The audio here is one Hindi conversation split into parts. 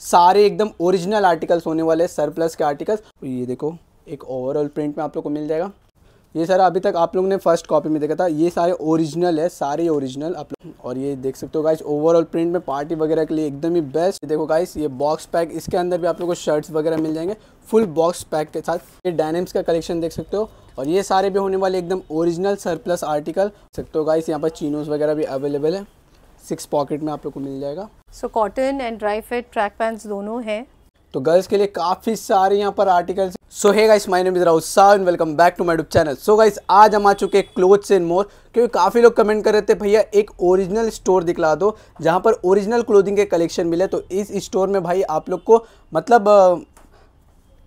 सारे एकदम ओरिजिनल आर्टिकल्स होने वाले हैं सरप्लस के आर्टिकल्स ये देखो एक ओवरऑल प्रिंट में आप लोग को मिल जाएगा ये सारा अभी तक आप लोग ने फर्स्ट कॉपी में देखा था ये सारे ओरिजिनल है सारे ओरिजिनल आप लोग और ये देख सकते हो गाइस ओवरऑल प्रिंट में पार्टी वगैरह के लिए एकदम ही बेस्ट देखो गाइस ये बॉक्स पैक इसके अंदर भी आप लोग को शर्ट्स वगैरह मिल जाएंगे फुल बॉक्स पैक के साथ ये डायनेम्स का कलेक्शन देख सकते हो और ये सारे भी होने वाले एकदम ओरिजिनल सरप्लस आर्टिकल सकते हो गाइस यहाँ पर चीनोज वगैरह भी अवेलेबल है सिक्स पॉकेट में आप लोग को मिल जाएगा so cotton and dry fit track pants दोनों हैं तो गर्ल्स के लिए काफ़ी सारे यहाँ पर आर्टिकल्स सो है guys my name is Rahul Shah and welcome back to my YouTube channel so guys आज हम आ चुके हैं क्लोथ एंड मोर क्योंकि काफ़ी लोग कमेंट कर रहे थे भैया एक ओरिजिनल स्टोर दिखला दो जहाँ पर ओरिजिनल क्लोथिंग के कलेक्शन मिले तो इस स्टोर में भाई आप लोग को मतलब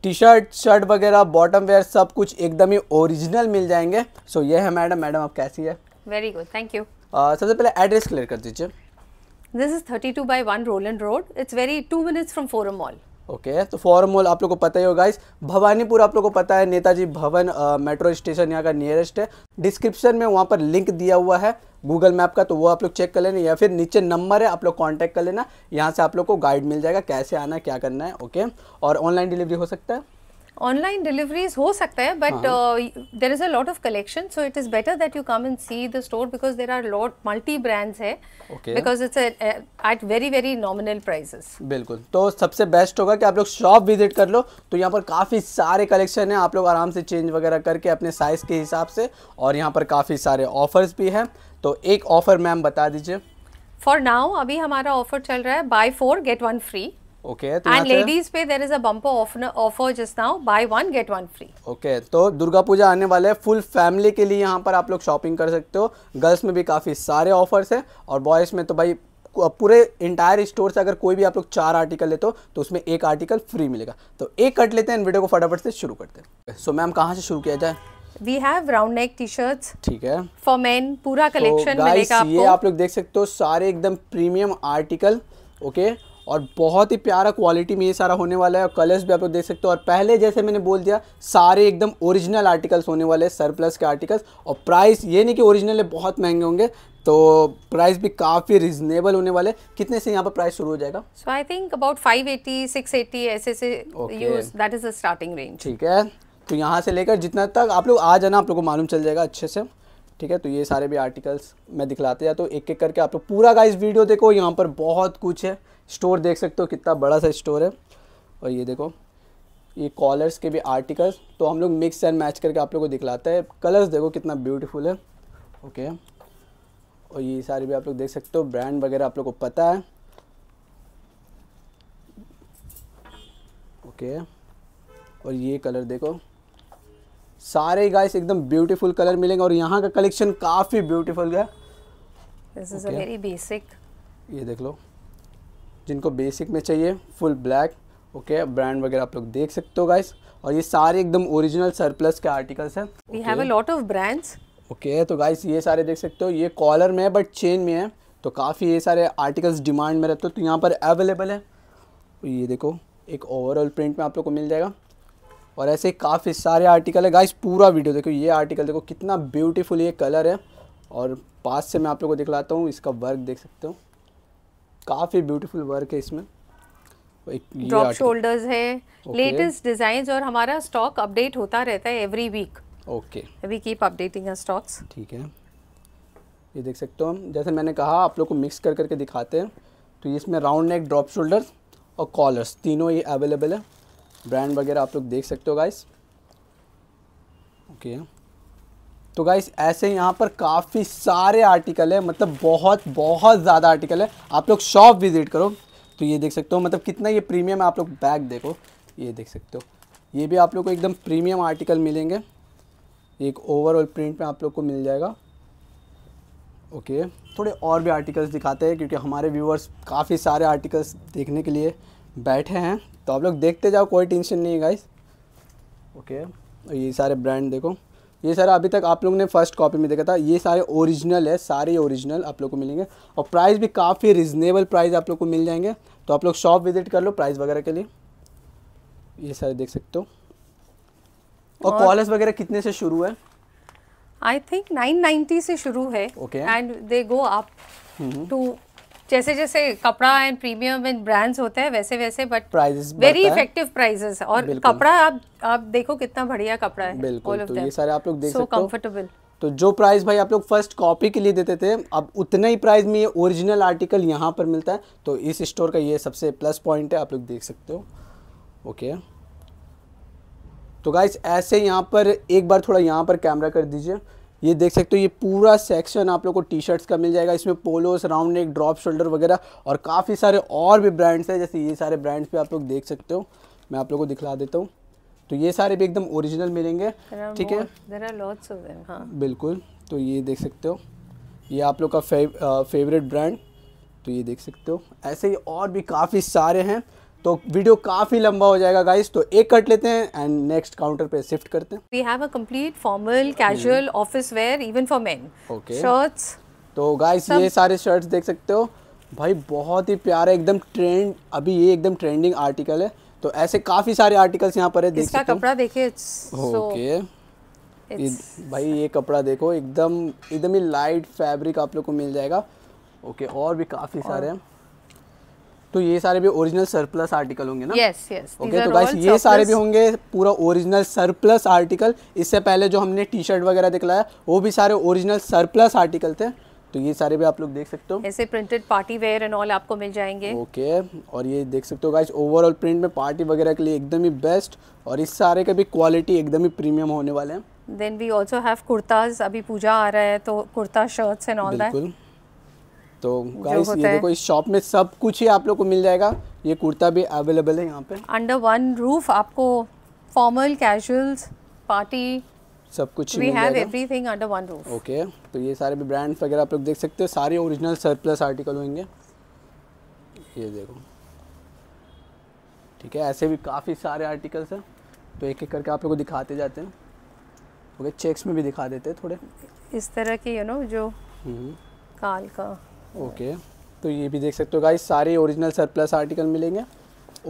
टी शर्ट शर्ट वगैरह बॉटम वेयर सब कुछ एकदम ही ओरिजिनल मिल जाएंगे सो so, ये है मैडम मैडम आप कैसी है very good thank you Uh, सबसे पहले एड्रेस क्लियर कर दीजिए this is thirty two by one Roland road it's very two minutes from forum mall okay तो फॉरम मॉल आप लोग को पता ही होगा इस भवानीपुर आप लोग को पता है नेताजी भवन मेट्रो uh, स्टेशन यहाँ का नियरेस्ट है डिस्क्रिप्शन में वहाँ पर लिंक दिया हुआ है गूगल मैप का तो वो आप लोग चेक कर लेना या फिर नीचे नंबर है आप लोग कांटेक्ट कर लेना यहाँ से आप लोग को गाइड मिल जाएगा कैसे आना क्या करना है ओके और ऑनलाइन डिलीवरी हो सकता है ऑनलाइन डिलीवरीज हो सकता है but there is a lot of collection so it is better that you come and see the store because there are lot multi brands है because it's at very very nominal prices बिल्कुल तो सबसे बेस्ट होगा कि आप लोग शॉप विजिट कर लो तो यहाँ पर काफ़ी सारे कलेक्शन हैं आप लोग आराम से चेंज वगैरह करके अपने साइज के हिसाब से और यहाँ पर काफ़ी सारे ऑफर्स भी हैं तो एक ऑफर मैम बता दीजिए फॉर नाउ अभी हमारा ऑफर चल रहा है buy four get one free okay okay, तो and ladies ladies there is a bumper offer offer just now buy one get one free okay तो durga puja आने वाले है full family के लिए यहाँ पर आप लोग shopping कर सकते हो girls में भी काफ़ी सारे offers हैं और boys में तो भाई पूरे इंटायर स्टोर से अगर कोई भी आप लोग चार आर्टिकल लेते हो तो उसमें एक आर्टिकल फ्री मिलेगा तो एक कट लेते हैं वीडियो को फटाफट से शुरू करते हैं सो so, मैम कहाँ से शुरू किया जाए we have round neck T shirts ठीक है फॉर मेन पूरा कलेक्शन so, मिलेगा आपको ये आप लोग देख सकते हो सारे एकदम प्रीमियम आर्टिकल ओके okay? और बहुत ही प्यारा क्वालिटी में ये सारा होने वाला है और कलर्स भी आप लोग देख सकते हो और पहले जैसे मैंने बोल दिया सारे एकदम ओरिजिनल आर्टिकल्स होने वाले हैं सरप्लस के आर्टिकल्स और प्राइस ये नहीं कि ओरिजिनल है बहुत महंगे होंगे तो प्राइस भी काफ़ी रिजनेबल होने वाले कितने से यहाँ पर प्राइस शुरू हो जाएगा so I think about six eighty ऐसे से use that is the starting range ठीक है तो यहाँ से लेकर जितना तक आप लोग आ जाना आप लोग को मालूम चल जाएगा अच्छे से ठीक है तो ये सारे भी आर्टिकल्स मैं दिखलाते या तो एक एक करके आप लोग पूरा गाइस वीडियो देखो यहाँ पर बहुत कुछ है स्टोर देख सकते हो कितना बड़ा सा स्टोर है और ये देखो ये कॉलर्स के भी आर्टिकल्स तो हम लोग मिक्स एंड मैच करके आप लोगों को दिखलाते हैं कलर्स देखो कितना ब्यूटीफुल है ओके और ये सारे भी आप लोग देख सकते हो ब्रांड वगैरह आप लोग को पता है ओके और ये कलर देखो सारे गाइस एकदम ब्यूटीफुल कलर मिलेंगे और यहाँ का कलेक्शन काफ़ी ब्यूटीफुल है this is a very basic ये देख लो जिनको बेसिक में चाहिए फुल ब्लैक ओके ब्रांड वगैरह आप लोग देख सकते हो गाइस और ये सारे एकदम ओरिजिनल सरप्लस के आर्टिकल्स हैं we have a lot of brands okay तो गाइस ये सारे देख सकते हो ये कॉलर में है बट चेन में है तो काफ़ी ये सारे आर्टिकल्स डिमांड में रहते हो तो यहाँ पर अवेलेबल है ये देखो एक ओवरऑल प्रिंट में आप लोग को मिल जाएगा और ऐसे काफ़ी सारे आर्टिकल है गाइस पूरा वीडियो देखो ये आर्टिकल देखो कितना ब्यूटीफुल ये कलर है और पास से मैं आप लोग को दिखलाता हूँ इसका वर्क देख सकते हो काफ़ी ब्यूटीफुल वर्क है इसमें ड्रॉप शोल्डर्स है लेटेस्ट डिज़ाइन और हमारा स्टॉक अपडेट होता रहता है every week okay we keep updating stocks ठीक है ये देख सकते हो हम जैसे मैंने कहा आप लोग को मिक्स कर करके दिखाते हैं तो इसमें राउंड नेक ड्रॉप शोल्डर्स और कॉलर्स तीनों ही अवेलेबल है ब्रांड वगैरह आप लोग देख सकते हो गाइस ओके okay. तो गाइस ऐसे यहाँ पर काफ़ी सारे आर्टिकल है मतलब बहुत बहुत ज़्यादा आर्टिकल है आप लोग शॉप विज़िट करो तो ये देख सकते हो मतलब कितना ये प्रीमियम है आप लोग बैग देखो ये देख सकते हो ये भी आप लोग को एकदम प्रीमियम आर्टिकल मिलेंगे एक ओवरऑल प्रिंट में आप लोग को मिल जाएगा ओके थोड़े और भी आर्टिकल्स दिखाते हैं क्योंकि हमारे व्यूअर्स काफ़ी सारे आर्टिकल्स देखने के लिए बैठे हैं तो आप लोग देखते जाओ कोई टेंशन नहीं है गाइस ओके और ये सारे ब्रांड देखो ये सारा अभी तक आप लोगों ने फर्स्ट कॉपी में देखा था ये सारे ओरिजिनल है सारे ओरिजिनल आप लोग को मिलेंगे और प्राइस भी काफ़ी रिजनेबल प्राइस आप लोग को मिल जाएंगे तो आप लोग शॉप विजिट कर लो प्राइस वगैरह के लिए ये सारे देख सकते हो और, और कॉलेज वगैरह कितने से शुरू है आई थिंक नाइन से शुरू है and they go up to जैसे जैसे कपड़ा एंड प्रीमियम एंड ब्रांड्स होते हैं वैसे वैसे but prices very effective prices और कपड़ा आप आप देखो कितना बढ़िया कपड़ा है बिल्कुल तो ये सारे आप लोग देख so सकते हो कंफर्टेबल तो जो प्राइस भाई आप लोग फर्स्ट कॉपी के लिए देते थे अब उतने ही प्राइस में ये ओरिजिनल आर्टिकल यहाँ पर मिलता है तो इस स्टोर का ये सबसे प्लस पॉइंट है आप लोग देख सकते हो ओके तो गाइस ऐसे यहाँ पर एक बार थोड़ा यहाँ पर कैमरा कर दीजिए ये देख सकते हो ये पूरा सेक्शन आप लोग को टी शर्ट्स का मिल जाएगा इसमें polos round neck drop shoulder वगैरह और काफ़ी सारे और भी ब्रांड्स हैं जैसे ये सारे ब्रांड्स भी आप लोग देख सकते हो मैं आप लोग को दिखला देता हूँ तो ये सारे भी एकदम ओरिजिनल मिलेंगे ठीक है हाँ। बिल्कुल तो ये देख सकते हो ये आप लोग का फेवरेट ब्रांड तो ये देख सकते हो ऐसे ही और भी काफ़ी सारे हैं तो वीडियो काफ़ी लंबा हो जाएगा गाइस तो एक कट लेते हैं एंड नेक्स्ट काउंटर पे शिफ्ट करते हैं we have a complete formal casual office wear even for men okay shirts तो गाइस ये सारे शर्ट्स देख सकते हो भाई बहुत ही प्यारा एकदम ट्रेंड अभी ये एकदम ट्रेंडिंग आर्टिकल है तो ऐसे काफ़ी सारे आर्टिकल्स यहाँ पर है देख इसका कपड़ा देखिए ओके भाई ये कपड़ा देखो एकदम एकदम ही लाइट फैब्रिक आप लोग को मिल जाएगा ओके और भी काफ़ी सारे हैं तो ये सारे भी ओरिजिनल सरप्लस आर्टिकल होंगे ना यस यस ओके तो गाइस ये सारे भी होंगे पूरा ओरिजिनल सरप्लस आर्टिकल इससे पहले जो हमने टी शर्ट वगैरह दिखलाया वो भी सारे ओरिजिनल सरप्लस आर्टिकल थे तो ये सारे भी आप लोग देख सकते हो ऐसे printed party wear and all आपको मिल जाएंगे ओके okay, और ये देख सकते हो गाइस ओवरऑल प्रिंट में पार्टी वगैरह के लिए एकदम ही बेस्ट और इस सारे का भी क्वालिटी एकदम ही प्रीमियम होने वाले हैं then we also have kurtas अभी पूजा आ रहा है तो kurta shirts and all that तो गाइस ये देखो इस शॉप में सब कुछ ही आप लोग को मिल जाएगा ये कुर्ता भी अवेलेबल है यहाँ पे अंडर वन रूफ आपको फॉर्मल कैजुअल्स पार्टी सब कुछ we have everything under one roof okay तो ये सारे भी ब्रांड्स वगैरह आप लोग देख सकते हो सारे ओरिजिनल सरप्लस आर्टिकल होंगे ये देखो ठीक है ऐसे भी काफ़ी सारे आर्टिकल्स हैं तो एक एक करके आप लोग को दिखाते जाते हैं ओके चेक्स में भी दिखा देते हैं थोड़े इस तरह के यू नो जो हम्म। काल का ओके तो ये भी देख सकते हो गाइस सारे ओरिजिनल सरप्लस आर्टिकल मिलेंगे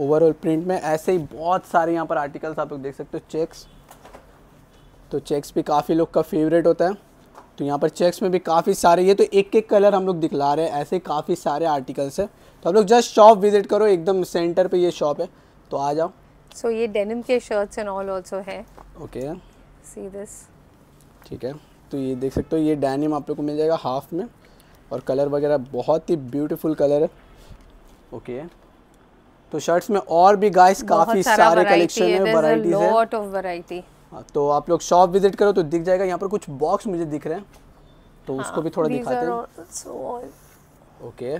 ओवरऑल प्रिंट में ऐसे ही बहुत सारे यहाँ पर आर्टिकल्स आप लोग देख सकते हो चेक्स तो चेक्स भी काफ़ी लोग का फेवरेट होता है तो यहाँ पर चेक्स में भी काफ़ी सारे ये तो एक एक कलर हम लोग दिखला रहे हैं ऐसे काफ़ी सारे आर्टिकल्स हैं तो आप लोग जस्ट शॉप विजिट करो एकदम सेंटर पे ये शॉप है तो आ जाओ सो so, ये डेनिम के शर्ट्स एंड ऑल आल्सो है ओके सी दिस ठीक है तो ये देख सकते हो ये डेनिम आप लोग को मिल जाएगा हाफ में और कलर वगैरह बहुत ही ब्यूटीफुल कलर है ओके तो शर्ट्स में और भी गाइस काफ़ी सारे कलेक्शन है वैरायटीज है लॉट ऑफ वैरायटी तो आप लोग शॉप विजिट करो तो दिख जाएगा यहाँ पर कुछ बॉक्स मुझे दिख रहे हैं तो उसको हाँ, भी थोड़ा दिखाते हैं ओके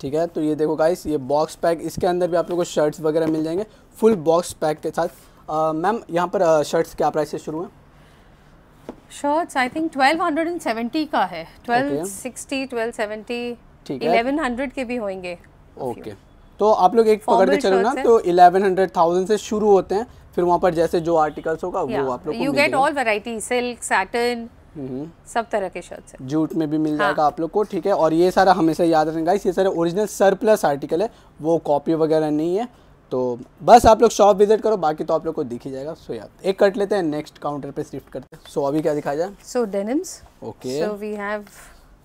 ठीक है तो ये देखो गाइस ये बॉक्स पैक इसके अंदर भी आप लोग को शर्ट्स वगैरह मिल जाएंगे फुल बॉक्स पैक के साथ मैम यहाँ पर शर्ट्स क्या प्राइस से शुरू हैं शर्ट्स आई थिंक 1270 का है 1260 1270 1100 के भी होंगे ओके तो आप लोग एक पकड़ के चलो ना तो 1100000 से शुरू होते हैं फिर वहां पर जैसे जो आर्टिकल्स होगा वो आप लोग को you get all variety silk satin सब तरह के शर्ट्स है जूट में भी मिल हाँ. जाएगा हाँ. आप लोग को ठीक है और ये सारा हमेशा याद रखना गाइस ये सारे ओरिजिनल सरप्लस आर्टिकल है वो कॉपी वगैरह नहीं है तो बस आप लोग शॉप विजिट करो बाकी तो आप लोग को दिख ही जाएगा सो यार एक कट लेते हैं नेक्स्ट काउंटर पे शिफ्ट करते हैं सो अभी क्या दिखाया जाए so denims okay so we have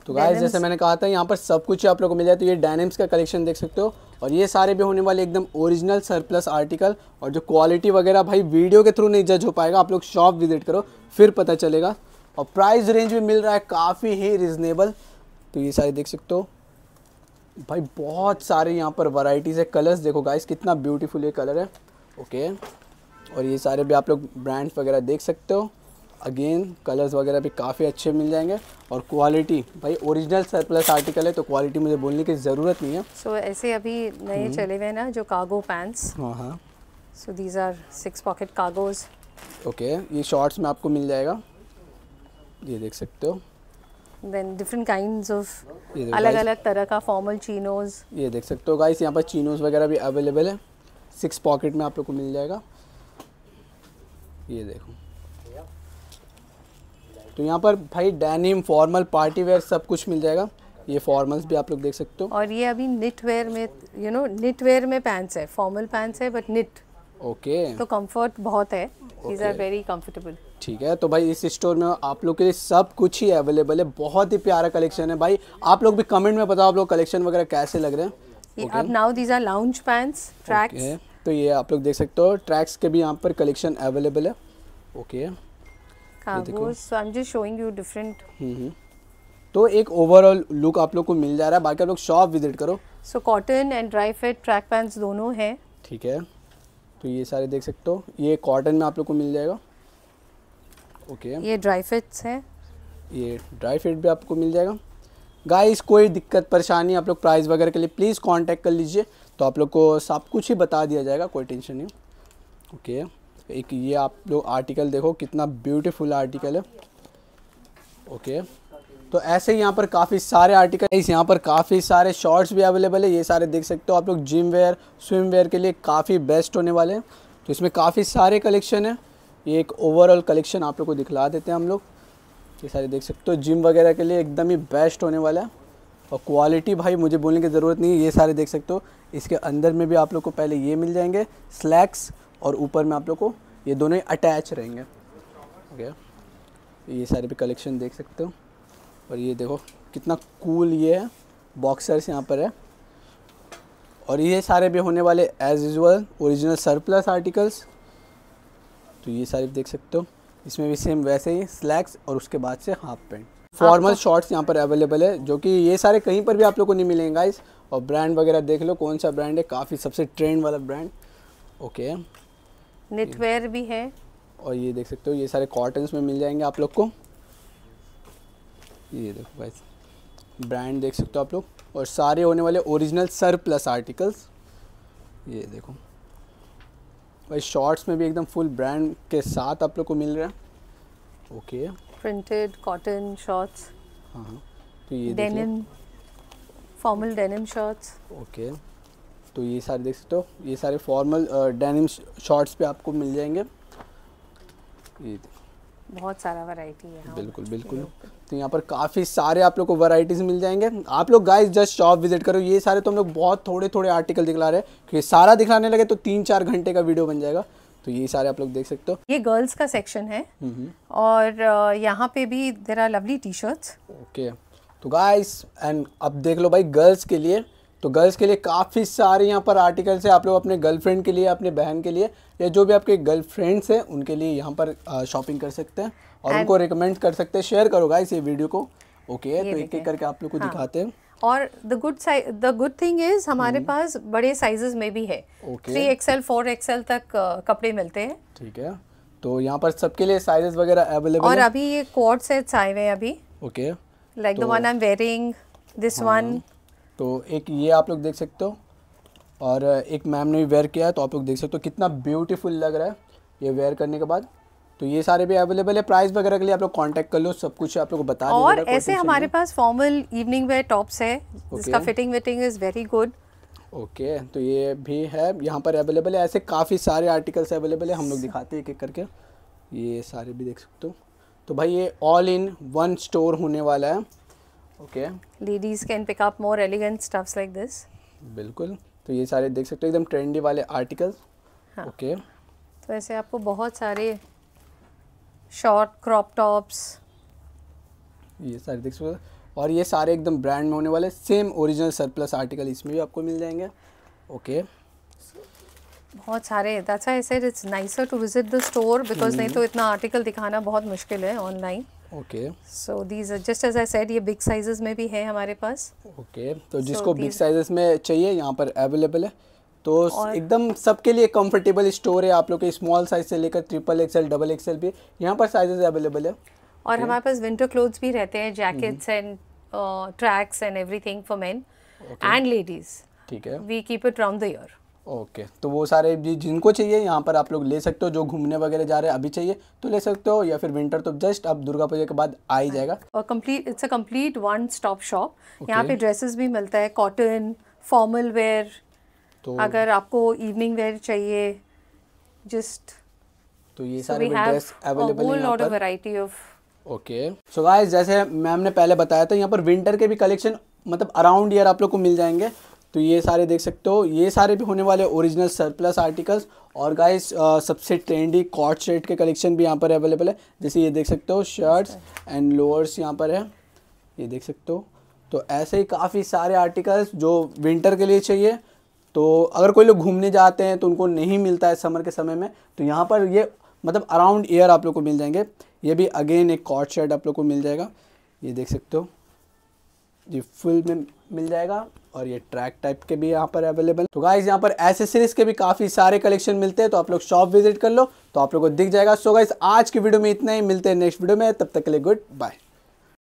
तो गाइस जैसे मैंने कहा था यहाँ पर सब कुछ आप लोग को मिल जाए तो ये डेनिम्स का कलेक्शन देख सकते हो और ये सारे भी होने वाले एकदम ओरिजिनल सरप्लस आर्टिकल और जो क्वालिटी वगैरह भाई वीडियो के थ्रू नहीं जज हो पाएगा आप लोग शॉप विजिट करो फिर पता चलेगा और प्राइस रेंज भी मिल रहा है काफ़ी ही रिजनेबल तो ये सारे देख सकते हो भाई बहुत सारे यहाँ पर वराइटीज़ है कलर्स देखो गाइस कितना ब्यूटीफुल ये कलर है ओके और ये सारे भी आप लोग ब्रांड्स वगैरह देख सकते हो अगेन कलर्स वगैरह भी काफ़ी अच्छे मिल जाएंगे और क्वालिटी भाई ओरिजिनल सरप्लस आर्टिकल है तो क्वालिटी मुझे बोलने की ज़रूरत नहीं है सो so, ऐसे अभी नए हम्म। चले हुए ना जो कागो पैंट्स हाँ हाँ so these are six pocket cargos okay ये शॉर्ट्स में आपको मिल जाएगा ये देख सकते हो देन डिफरेंट काइंड ऑफ अलग अलग तरह का फॉर्मल चीनोज ये देख सकते हो गाइस यहाँ पर चीनोज वगैरह भी अवेलेबल है सिक्स पॉकेट में आप लोग को मिल जाएगा ये देखो तो यहाँ पर भाई डेनिम फॉर्मल पार्टी वेयर सब कुछ मिल जाएगा ये फॉर्मल्स भी आप लोग देख सकते हो और ये अभी निट वेयर में यू नो निट वेयर में पैंट्स है फॉर्मल पैंट्स है बट निट ओके तो कंफर्ट बहुत है दीज आर वेरी कंफर्टेबल ठीक है तो भाई इस स्टोर में आप लोग के लिए सब कुछ ही अवेलेबल है बहुत ही प्यारा कलेक्शन है भाई आप लोग भी कमेंट में बताओ आप लोग कलेक्शन वगैरह कैसे लग रहे हैं अब now these are lounge pants tracks तो ये आप लोग देख सकते हो ट्रैक्स के भी यहाँ पर कलेक्शन अवेलेबल है ओके हाँ, हम्म, हम्म. तो एक ओवरऑल लुक आप लोग को मिल जा रहा है बाकी आप लोग शॉप विजिट करो so cotton and dry fit track pants दोनों हैं ठीक है तो ये सारे देख सकते हो ये कॉटन में आप लोग को मिल जाएगा ओके okay. ये ड्राई फिट्स है ये ड्राई फिट भी आपको मिल जाएगा गाइस कोई दिक्कत परेशानी आप लोग प्राइस वगैरह के लिए प्लीज़ कांटेक्ट कर लीजिए तो आप लोग को सब कुछ ही बता दिया जाएगा कोई टेंशन नहीं ओके okay. एक ये आप लोग आर्टिकल देखो कितना ब्यूटीफुल आर्टिकल है ओके okay. तो ऐसे यहाँ पर काफ़ी सारे आर्टिकल इस यहाँ पर काफ़ी सारे शॉर्ट्स भी अवेलेबल है ये सारे देख सकते हो आप लोग जिम वेयर स्विम वेयर के लिए काफ़ी बेस्ट होने वाले हैं तो इसमें काफ़ी सारे कलेक्शन है ये एक ओवरऑल कलेक्शन आप लोग को दिखला देते हैं हम लोग ये सारे देख सकते हो जिम वगैरह के लिए एकदम ही बेस्ट होने वाला है और क्वालिटी भाई मुझे बोलने की ज़रूरत नहीं है ये सारे देख सकते हो इसके अंदर में भी आप लोग को पहले ये मिल जाएंगे स्लैक्स और ऊपर में आप लोग को ये दोनों अटैच रहेंगे ओके ये सारे भी कलेक्शन देख सकते हो और ये देखो कितना कूल ये है बॉक्सर्स यहाँ पर है और ये सारे भी होने वाले as usual original surplus articles तो ये सारे देख सकते हो इसमें भी सेम वैसे ही स्लैक्स और उसके बाद से हाफ पेंट फॉर्मल शॉर्ट्स यहाँ पर अवेलेबल है जो कि ये सारे कहीं पर भी आप लोग को नहीं मिलेंगे गाइस और ब्रांड वगैरह देख लो कौन सा ब्रांड है काफ़ी सबसे ट्रेंड वाला ब्रांड ओके नेटवेयर भी है और ये देख सकते हो ये सारे कॉटन्स में मिल जाएंगे आप लोग को ये देखो भाई ब्रांड देख सकते हो आप लोग और सारे होने वाले ओरिजिनल सर प्लस आर्टिकल्स ये देखो भाई शॉर्ट्स में भी एकदम फुल ब्रांड के साथ आप लोग को मिल रहा है ओके प्रिंटेड कॉटन शॉर्ट्स हाँ तो ये denim formal denim shorts okay तो ये सारे देख सकते हो ये सारे फॉर्मल डेनिम शॉर्ट्स पे आपको मिल जाएंगे ये देखो बहुत सारा वैरायटी है बिल्कुल बिल्कुल तो यहाँ पर काफ़ी सारे आप लोग को वैरायटीज़ मिल जाएंगे आप लोग गाइस जस्ट शॉप विजिट करो ये सारे तो हम लोग बहुत थोड़े थोड़े आर्टिकल दिखला रहे हैं क्योंकि सारा दिखलाने लगे तो तीन चार घंटे का वीडियो बन जाएगा तो ये सारे आप लोग देख सकते हो ये गर्ल्स का सेक्शन है हम्म, हम्म। और यहाँ पे भी there are lovely T shirts okay तो गाइस एंड अब देख लो भाई गर्ल्स के लिए तो गर्ल्स के लिए काफ़ी सारे यहाँ पर आर्टिकल्स है आप लोग अपने गर्लफ्रेंड के लिए अपने बहन के लिए या जो भी आपके गर्लफ्रेंड्स हैं उनके लिए यहाँ पर शॉपिंग कर सकते हैं और उनको रिकमेंड कर सकते हैं शेयर करो गाइस ये वीडियो को ओके तो एक एक करके आप लोग को हाँ। दिखाते हैं और the good the good thing is हमारे हम्म। पास बड़े साइजेस में भी है थ्री एक्सएल फोर एक्सएल तक कपड़े मिलते हैं ठीक है तो यहाँ पर सबके लिए साइजेस वगैरह अवेलेबल और अभी ये कोट सेट्स आए हुए हैं अभी okay like the one I am wearing this one तो एक ये आप लोग देख सकते हो और एक मैम ने वेयर किया है तो आप लोग देख सकते हो कितना ब्यूटीफुल लग रहा है ये वेयर करने के बाद तो ये सारे भी अवेलेबल है प्राइस वगैरह के लिए आप लोग कांटेक्ट कर लो सब कुछ आप लोग बता और ऐसे हमारे पास फॉर्मल इवनिंग वेयर टॉप्स है जिसका फिटिंग विटिंग इज़ वेरी गुड ओके तो ये भी है यहाँ पर अवेलेबल है ऐसे काफ़ी सारे आर्टिकल्स अवेलेबल है हम लोग दिखाते हैं एक एक करके ये सारे भी देख सकते हो तो भाई ये ऑल इन वन स्टोर होने वाला है okay ladies can pick up more elegant stuffs like this बिल्कुल तो ये सारे देख सकते हो एकदम ट्रेंडी वाले आर्टिकल्स ओके हाँ। तो ऐसे आपको बहुत सारे शॉर्ट क्रॉप टॉप्स ये सारे देख सकते हो और ये सारे एकदम ब्रांड में होने वाले सेम ओरिजिनल सरप्लस आर्टिकल इसमें भी आपको मिल जाएंगे ओके बहुत सारे that's I said it's nicer to visit the store because नहीं हम्म। तो इतना आर्टिकल दिखाना बहुत मुश्किल है online okay so these just as I said ये बिग साइजेस में भी है हमारे पास ओके okay. तो जिसको बिग साइजेस में चाहिए यहाँ पर अवेलेबल है तो एकदम सबके लिए कंफर्टेबल स्टोर है आप लोग के स्मॉल साइज से लेकर ट्रिपल एक्सएल डबल एक्सएल भी यहाँ पर साइजेस अवेलेबल है और okay. हमारे पास विंटर क्लोथ्स भी रहते हैं jackets and tracks and everything for men and ladies ठीक है we keep it round the year okay तो वो सारे जी जिनको चाहिए यहाँ पर आप लोग ले सकते हो जो घूमने वगैरह जा रहे हैं अभी चाहिए तो ले सकते हो या फिर विंटर तो जस्ट अब दुर्गा पूजा के बाद आ ही हाँ। जाएगा और complete it's a complete one stop shop यहाँ पे ड्रेसेस भी मिलता है कॉटन फॉर्मल वेयर तो अगर आपको इवनिंग वेयर चाहिए जस्ट तो ये सारे ड्रेस अवेलेबल है ओके सो गाइस जैसे मैम ने पहले बताया था यहाँ पर विंटर के भी कलेक्शन मतलब अराउंड ईयर आप लोग को मिल जाएंगे तो ये सारे देख सकते हो ये सारे भी होने वाले ओरिजिनल सरप्लस आर्टिकल्स और गाइस सबसे ट्रेंडी कॉट शर्ट के कलेक्शन भी यहाँ पर अवेलेबल है जैसे ये देख सकते हो शर्ट्स एंड लोअर्स यहाँ पर है ये देख सकते हो तो ऐसे ही काफ़ी सारे आर्टिकल्स जो विंटर के लिए चाहिए तो अगर कोई लोग घूमने जाते हैं तो उनको नहीं मिलता है समर के समय में तो यहाँ पर ये मतलब अराउंड ईयर आप लोग को मिल जाएंगे ये भी अगेन एक कॉट शर्ट आप लोग को मिल जाएगा ये देख सकते हो ये फुल में मिल जाएगा और ये ट्रैक टाइप के भी यहाँ पर अवेलेबल तो गाइज यहाँ पर एसेसरीज के भी काफ़ी सारे कलेक्शन मिलते हैं तो आप लोग शॉप विजिट कर लो तो आप लोग को दिख जाएगा सो so गाइज आज की वीडियो में इतना ही मिलते हैं नेक्स्ट वीडियो में तब तक के लिए गुड बाय